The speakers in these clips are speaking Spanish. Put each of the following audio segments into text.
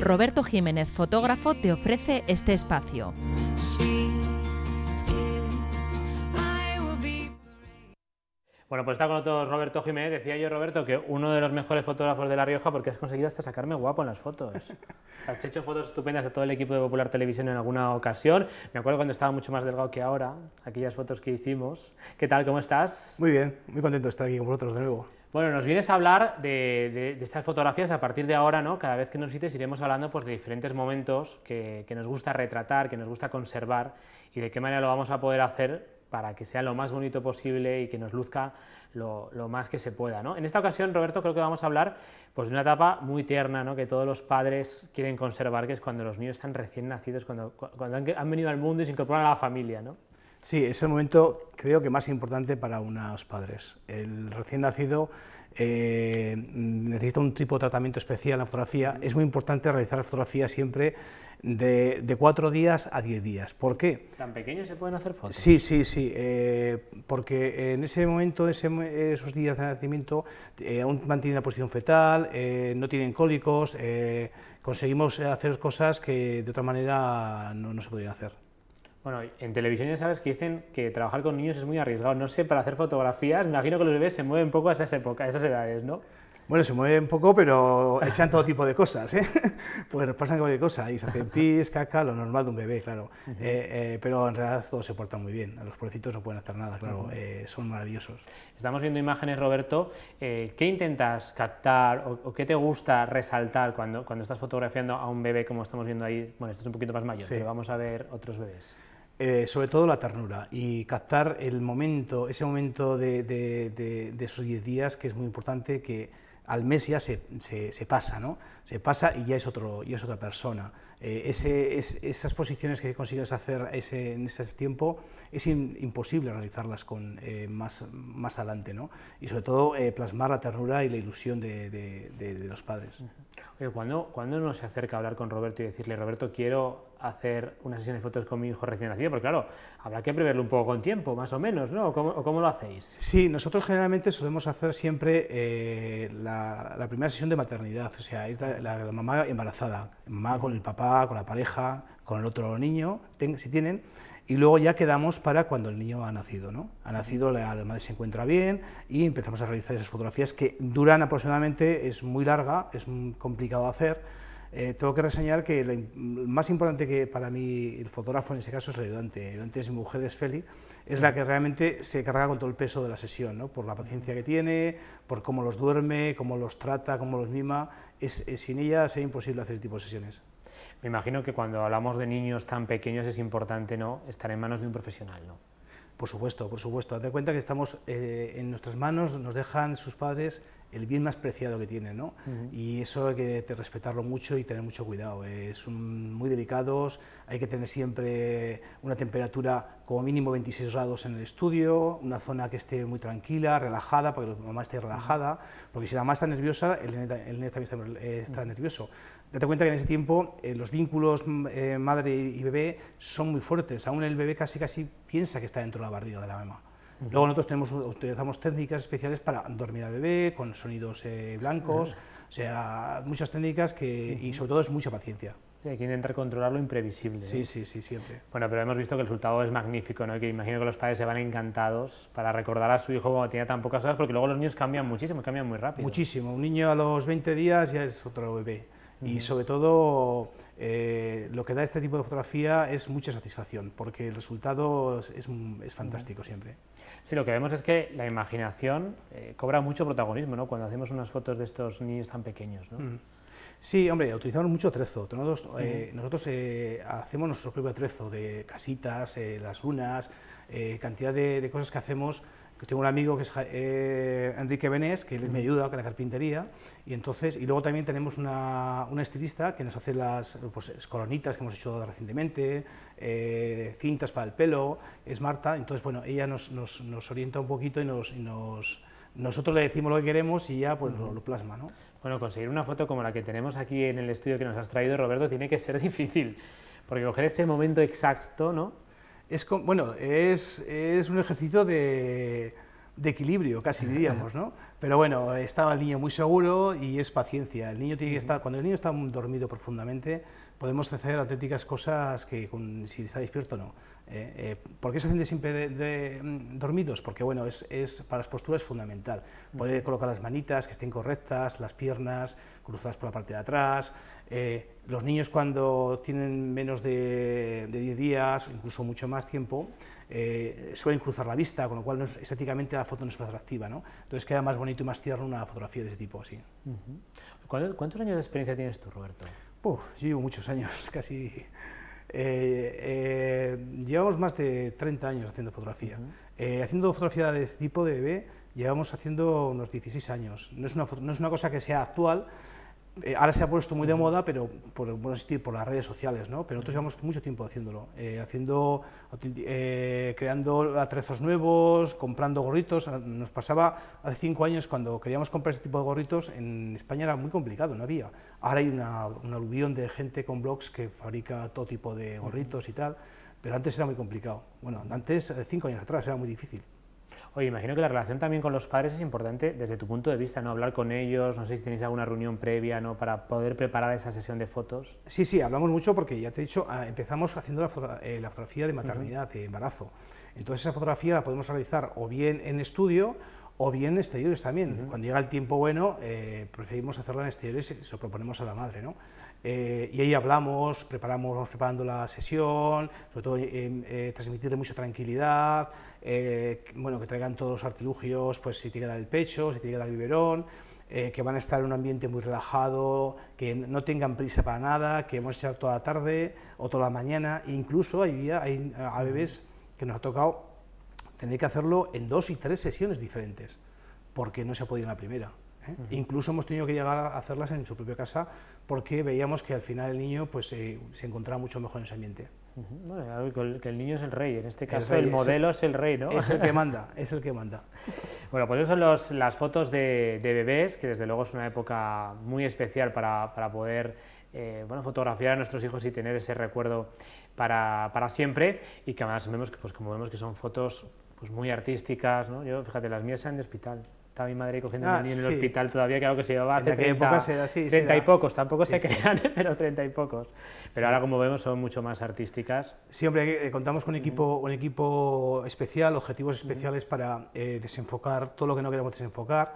Roberto Jiménez, fotógrafo, te ofrece este espacio. Bueno, pues está con nosotros Roberto Jiménez. Decía yo, Roberto, que uno de los mejores fotógrafos de La Rioja porque has conseguido hasta sacarme guapo en las fotos. has hecho fotos estupendas a todo el equipo de Popular Televisión en alguna ocasión. Me acuerdo cuando estaba mucho más delgado que ahora, aquellas fotos que hicimos. ¿Qué tal? ¿Cómo estás? Muy bien, muy contento de estar aquí con vosotros de nuevo. Bueno, nos vienes a hablar de, estas fotografías a partir de ahora, ¿no? Cada vez que nos visites iremos hablando pues, de diferentes momentos que, nos gusta retratar, que nos gusta conservar y de qué manera lo vamos a poder hacer para que sea lo más bonito posible y que nos luzca lo, más que se pueda. ¿no? En esta ocasión, Roberto, creo que vamos a hablar pues, de una etapa muy tierna ¿no? que todos los padres quieren conservar, que es cuando los niños están recién nacidos, cuando, han, han, venido al mundo y se incorporan a la familia. ¿no? Sí, es el momento creo que más importante para unos padres. El recién nacido eh, necesita un tipo de tratamiento especial en la fotografía. Es muy importante realizar la fotografía siempre de, cuatro días a diez días. ¿Por qué? ¿Tan pequeños se pueden hacer fotos? Sí, sí, sí, eh, porque en ese momento, esos días de nacimiento, eh, aún mantienen la posición fetal, no tienen cólicos, conseguimos hacer cosas que de otra manera no se podrían hacer. Bueno, en televisión ya sabes que dicen que trabajar con niños es muy arriesgado. No sé, para hacer fotografías, me imagino que los bebés se mueven poco a esas épocas, a esas edades, ¿no? Bueno, se mueven poco, pero echan todo tipo de cosas, ¿eh? Pues pasan cualquier cosa, y se hacen pis, caca, lo normal de un bebé, claro. Eh, eh, pero en realidad todos se portan muy bien, los pobrecitos no pueden hacer nada, claro, eh, son maravillosos. Estamos viendo imágenes, Roberto. ¿Qué intentas captar o, qué te gusta resaltar cuando, cuando estás fotografiando a un bebé como estamos viendo ahí? Bueno, este es un poquito más mayor, pero vamos a ver otros bebés. Eh, sobre todo la ternura y captar el momento, ese momento de, esos diez días que es muy importante que al mes ya se, se, pasa, ¿no? Se pasa y ya es, otro, ya es otra persona. Eh, ese, esas posiciones que consigues hacer en ese tiempo es imposible realizarlas con, eh, más, más adelante, ¿no? Y sobre todo eh, plasmar la ternura y la ilusión de, los padres. cuando cuando uno se acerca a hablar con Roberto y decirle, Roberto, quiero hacer una sesión de fotos con mi hijo recién nacido? Porque claro, habrá que preverlo un poco con tiempo, más o menos, ¿no? cómo, cómo lo hacéis? Sí, nosotros generalmente solemos hacer siempre la, primera sesión de maternidad, o sea, es la mamá embarazada, mamá con el papá con la pareja, con el otro niño, si tienen, y luego ya quedamos para cuando el niño ha nacido, ¿no? Ha nacido, la, madre se encuentra bien y empezamos a realizar esas fotografías que duran aproximadamente, es muy larga, es complicado de hacer. Eh, tengo que reseñar que lo más importante que para mí el fotógrafo en ese caso es el ayudante. El ayudante es mi mujer, es Feli, es la que realmente se carga con todo el peso de la sesión, ¿no? por la paciencia que tiene, por cómo los duerme, cómo los trata, cómo los mima. Es, sin ella sería imposible hacer este tipo de sesiones. Me imagino que cuando hablamos de niños tan pequeños es importante ¿no? estar en manos de un profesional, ¿no? Por supuesto, por supuesto. Date cuenta que estamos eh, en nuestras manos, nos dejan sus padres el bien más preciado que tienen, ¿no? Y eso hay que respetarlo mucho y tener mucho cuidado. Eh, son muy delicados, hay que tener siempre una temperatura como mínimo 26 grados en el estudio, una zona que esté muy tranquila, relajada, para que la mamá esté relajada, porque si la mamá está nerviosa, el niño también está, eh, nervioso. Date cuenta que en ese tiempo eh, los vínculos mm, eh, madre y bebé son muy fuertes, aún el bebé casi casi piensa que está dentro de la barriga de la mamá. Luego nosotros tenemos, utilizamos técnicas especiales para dormir al bebé, con sonidos eh, blancos, o sea, muchas técnicas que, y sobre todo es mucha paciencia. hay que intentar controlar lo imprevisible. Sí, sí, sí, siempre. Bueno, pero hemos visto que el resultado es magnífico, ¿no? que imagino que los padres se van encantados para recordar a su hijo cuando tenía tan pocas horas, porque luego los niños cambian muchísimo, cambian muy rápido. Muchísimo. Un niño a los 20 días ya es otro bebé. Y sobre todo, eh, lo que da este tipo de fotografía es mucha satisfacción, porque el resultado es, es, fantástico siempre. Sí, lo que vemos es que la imaginación eh, cobra mucho protagonismo ¿no? cuando hacemos unas fotos de estos niños tan pequeños. Sí, hombre, utilizamos mucho trezo. Nosotros, eh, nosotros hacemos nuestro propio trezo de casitas, las unas, cantidad de, de, cosas que hacemos tengo un amigo que es eh, Enrique Benés, que me ayuda con la carpintería, y entonces, y luego también tenemos una, una estilista que nos hace las pues, coronitas que hemos hecho recientemente, eh, cintas para el pelo, es Marta, entonces, bueno, ella nos, nos, nos orienta un poquito y nos, nos, nosotros le decimos lo que queremos y ya pues lo, plasma, ¿no? Bueno, conseguir una foto como la que tenemos aquí en el estudio que nos has traído, Roberto, tiene que ser difícil, porque coger ese momento exacto, ¿no?, es, bueno, es, un ejercicio de, equilibrio, casi diríamos, ¿no? Pero bueno, estaba el niño muy seguro y es paciencia. El niño tiene que estar, cuando el niño está dormido profundamente, podemos hacer auténticas cosas que si está despierto no. Eh, eh ¿Por qué se sienten siempre de, mm, dormidos? Porque bueno, es, para las posturas es fundamental. Poder colocar las manitas que estén correctas, las piernas cruzadas por la parte de atrás, eh, los niños cuando tienen menos de, 10 días, incluso mucho más tiempo, eh, suelen cruzar la vista, con lo cual no es, estéticamente la foto no es más atractiva. ¿no? Entonces queda más bonito y más tierno una fotografía de ese tipo. así. ¿Cuántos años de experiencia tienes tú, Roberto? yo llevo muchos años, casi... Eh, llevamos más de 30 años haciendo fotografía. haciendo fotografía de este tipo de bebé llevamos haciendo unos 16 años. No es una, no es una cosa que sea actual, eh, ahora se ha puesto muy de moda, pero por, existir por las redes sociales, ¿no? Pero nosotros llevamos mucho tiempo haciéndolo, eh, haciendo, eh, creando atrezos nuevos, comprando gorritos. Ah, nos pasaba hace cinco años cuando queríamos comprar este tipo de gorritos, en España era muy complicado, no había. Ahora hay una, aluvión de gente con blogs que fabrica todo tipo de gorritos y tal, pero antes era muy complicado. Bueno, antes, cinco años atrás, era muy difícil. Oye, imagino que la relación también con los padres es importante desde tu punto de vista, ¿no? Hablar con ellos, no sé si tenéis alguna reunión previa, ¿no? Para poder preparar esa sesión de fotos. Sí, sí, hablamos mucho porque ya te he dicho, ah, empezamos haciendo eh, la, fotografía de maternidad, de embarazo. Entonces esa fotografía la podemos realizar o bien en estudio o bien en exteriores también. Cuando llega el tiempo bueno, eh, preferimos hacerla en exteriores y se lo proponemos a la madre, ¿no? Eh, y ahí hablamos, preparamos, vamos preparando la sesión, sobre todo em, eh, transmitirle mucha tranquilidad, eh, bueno, que traigan todos los artilugios, pues si tiene que dar el pecho, si tiene que dar el biberón, que van a estar en un ambiente muy relajado, que no tengan prisa para nada, que vamos a echar toda la tarde o toda la mañana, e incluso hay, día, hay a bebés que nos ha tocado tener que hacerlo en dos y tres sesiones diferentes, porque no se ha podido en la primera. ¿eh? Incluso hemos tenido que llegar a hacerlas en su propia casa porque veíamos que al final el niño pues, eh, se encontraba mucho mejor en ese ambiente. que el niño es el rey, en este caso el, modelo es el, rey, ¿no? Es el que manda, es el que manda. Bueno, pues eso son las fotos de, bebés, que desde luego es una época muy especial para, para poder eh, bueno, fotografiar a nuestros hijos y tener ese recuerdo para, para siempre, y que además vemos que, pues, como vemos que son fotos pues, muy artísticas, ¿no? Yo, fíjate, las mías eran de hospital está mi madre cogiendo ah, en el hospital todavía, claro que se llevaba hace 30, y pocos, tampoco se crean, ¿eh? pero 30 y pocos. Pero ahora, como vemos, son mucho más artísticas. Sí, hombre, eh, contamos con un mm. equipo, un equipo especial, objetivos mm. especiales para eh, desenfocar todo lo que no queremos desenfocar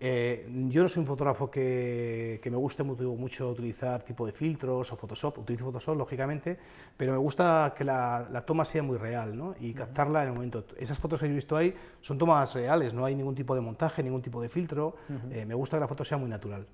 eh, yo no soy un fotógrafo que, me guste mucho, utilizar tipo de filtros o Photoshop, utilizo Photoshop lógicamente, pero me gusta que la, toma sea muy real y captarla en el momento. Esas fotos que he visto ahí son tomas reales, no hay ningún tipo de montaje, ningún tipo de filtro, eh, me gusta que la foto sea muy natural.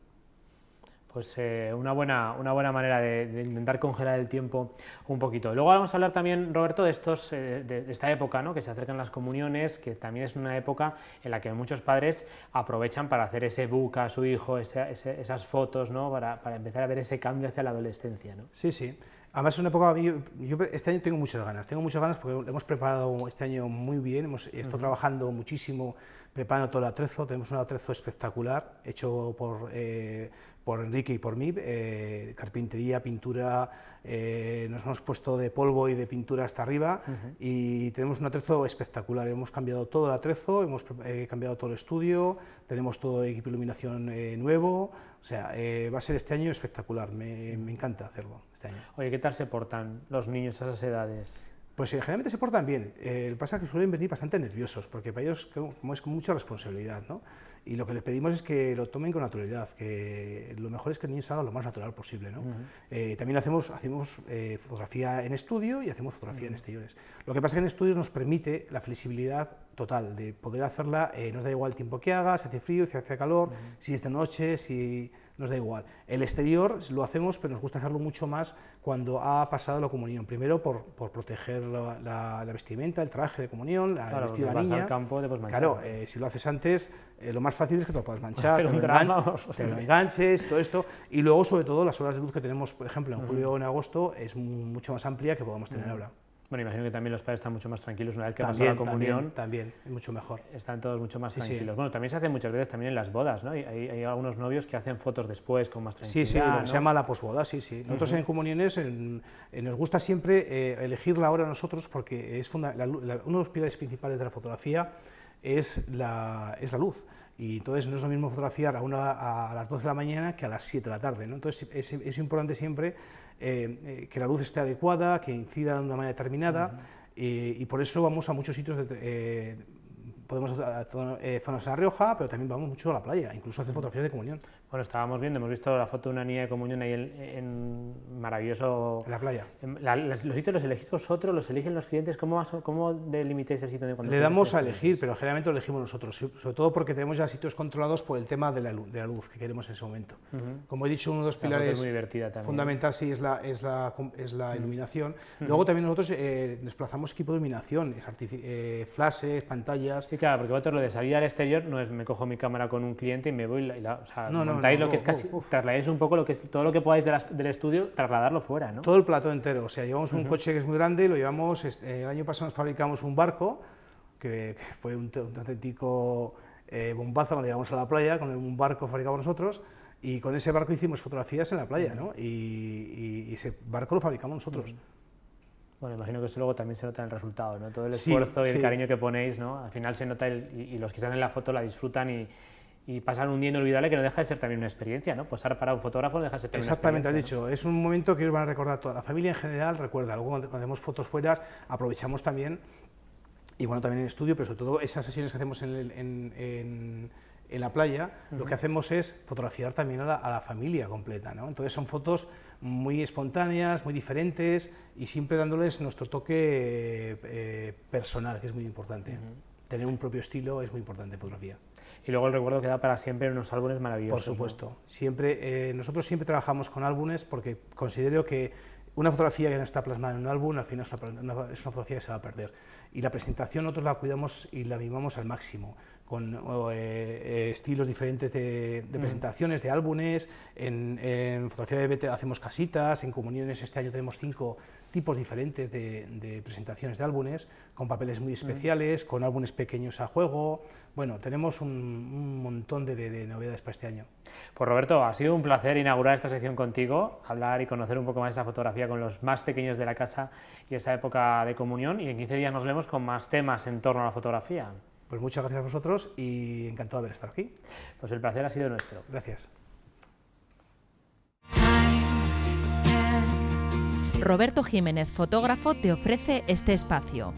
Pues eh, una, buena, una buena manera de, intentar congelar el tiempo un poquito. Luego vamos a hablar también, Roberto, de, estos, eh, de, esta época, ¿no? que se acercan las comuniones, que también es una época en la que muchos padres aprovechan para hacer ese buca a su hijo, esas fotos, ¿no? Para, para, empezar a ver ese cambio hacia la adolescencia. ¿no? Sí, sí. Además es una época, yo, este año tengo muchas ganas, tengo muchas ganas porque hemos preparado este año muy bien, hemos estado trabajando muchísimo preparando todo el atrezo, tenemos un atrezo espectacular hecho por eh, por Enrique y por mí, eh, carpintería, pintura, eh, nos hemos puesto de polvo y de pintura hasta arriba y tenemos un atrezo espectacular, hemos cambiado todo el atrezo, hemos eh, cambiado todo el estudio, tenemos todo equipo de iluminación nuevo, o sea, va a ser este año espectacular, me, encanta hacerlo este año. Oye, ¿qué tal se portan los niños a esas edades? Pues generalmente se portan bien, el pasa es que suelen venir bastante nerviosos, porque para ellos como es con mucha responsabilidad, ¿no? Y lo que les pedimos es que lo tomen con naturalidad, que lo mejor es que el niño se haga lo más natural posible. ¿no? Eh, también hacemos, hacemos eh, fotografía en estudio y hacemos fotografía en exteriores. Lo que pasa es que en estudios nos permite la flexibilidad total de poder hacerla, eh, nos da igual el tiempo que haga, si hace frío, si hace calor, si es de noche, si nos da igual. El exterior lo hacemos, pero nos gusta hacerlo mucho más cuando ha pasado la comunión. Primero por, por proteger la, vestimenta, el traje de comunión, la, el de niña. claro, eh, si lo haces antes, eh, lo más fácil es que te lo puedas manchar, te, enganches, todo esto. Y luego, sobre todo, las horas de luz que tenemos, por ejemplo, en julio o en agosto, es mucho más amplia que podamos tener ahora. Bueno, imagino que también los padres están mucho más tranquilos una vez que ha pasado la comunión. También, también, mucho mejor. Están todos mucho más tranquilos. Bueno, también se hace muchas veces también en las bodas, ¿no? Hay, algunos novios que hacen fotos después con más tranquilidad. Sí, sí, se llama la posboda, sí, sí. Nosotros en comuniones eh, nos gusta siempre eh, elegir la hora nosotros porque es uno de los pilares principales de la fotografía es la, es la luz. Y entonces no es lo mismo fotografiar a, una, a las 12 de la mañana que a las 7 de la tarde. Entonces es, es importante siempre eh, eh, que la luz esté adecuada, que incida de una manera determinada y por eso vamos a muchos sitios, de, eh, podemos a, zonas de La Rioja, pero también vamos mucho a la playa, incluso hacer fotografías de comunión. Bueno, estábamos viendo, hemos visto la foto de una niña de comunión ahí en, maravilloso... En la playa. los sitios los elegís vosotros, los eligen los clientes, ¿cómo, cómo el sitio? de control? Le damos a elegir, pero generalmente lo elegimos nosotros, sobre todo porque tenemos ya sitios controlados por el tema de la, luz, de la luz que queremos en ese momento. Como he dicho, uno de los pilares fundamental sí, es la, es la, es la iluminación. Luego también nosotros eh, desplazamos equipo de iluminación, eh, flashes, pantallas... Sí, claro, porque vosotros lo de salir al exterior no es me cojo mi cámara con un cliente y me voy... no, no, lo que es casi, trasladáis un poco lo que es, todo lo que podáis del estudio, trasladarlo fuera, ¿no? Todo el plato entero, o sea, llevamos un coche que es muy grande, lo llevamos, eh, el año pasado nos fabricamos un barco, que, fue un, auténtico eh, bombazo cuando llegamos a la playa, con un barco fabricado nosotros, y con ese barco hicimos fotografías en la playa, ¿no? Y, ese barco lo fabricamos nosotros. Bueno, imagino que eso luego también se nota en el resultado, ¿no? Todo el esfuerzo y el cariño que ponéis, ¿no? Al final se nota y, y, los que están en la foto la disfrutan y, y pasar un día inolvidable que no deja de ser también una experiencia, ¿no? Posar para un fotógrafo no deja de ser Exactamente, una experiencia, has dicho. Es un momento que os van a recordar toda la familia en general, recuerda, luego cuando hacemos fotos fuera aprovechamos también, y bueno, también en estudio, pero sobre todo esas sesiones que hacemos en, la playa, lo que hacemos es fotografiar también a la, familia completa, ¿no? Entonces son fotos muy espontáneas, muy diferentes y siempre dándoles nuestro toque eh, personal, que es muy importante. Tener un propio estilo es muy importante en fotografía y luego el recuerdo queda para siempre en unos álbumes maravillosos. Por supuesto. Siempre, eh, nosotros siempre trabajamos con álbumes porque considero que una fotografía que no está plasmada en un álbum al final es una, es una, fotografía que se va a perder. Y la presentación nosotros la cuidamos y la mimamos al máximo con eh, eh, estilos diferentes de, mm. presentaciones, de álbumes, en, fotografía de bebé hacemos casitas, en comuniones este año tenemos cinco tipos diferentes de, presentaciones de álbumes, con papeles muy mm. especiales, con álbumes pequeños a juego, bueno, tenemos un, montón de, novedades para este año. Pues Roberto, ha sido un placer inaugurar esta sección contigo, hablar y conocer un poco más esa fotografía con los más pequeños de la casa y esa época de comunión, y en 15 días nos vemos con más temas en torno a la fotografía. Pues muchas gracias a vosotros y encantado de haber estado aquí. Pues el placer ha sido nuestro. Gracias. Roberto Jiménez, fotógrafo, te ofrece este espacio.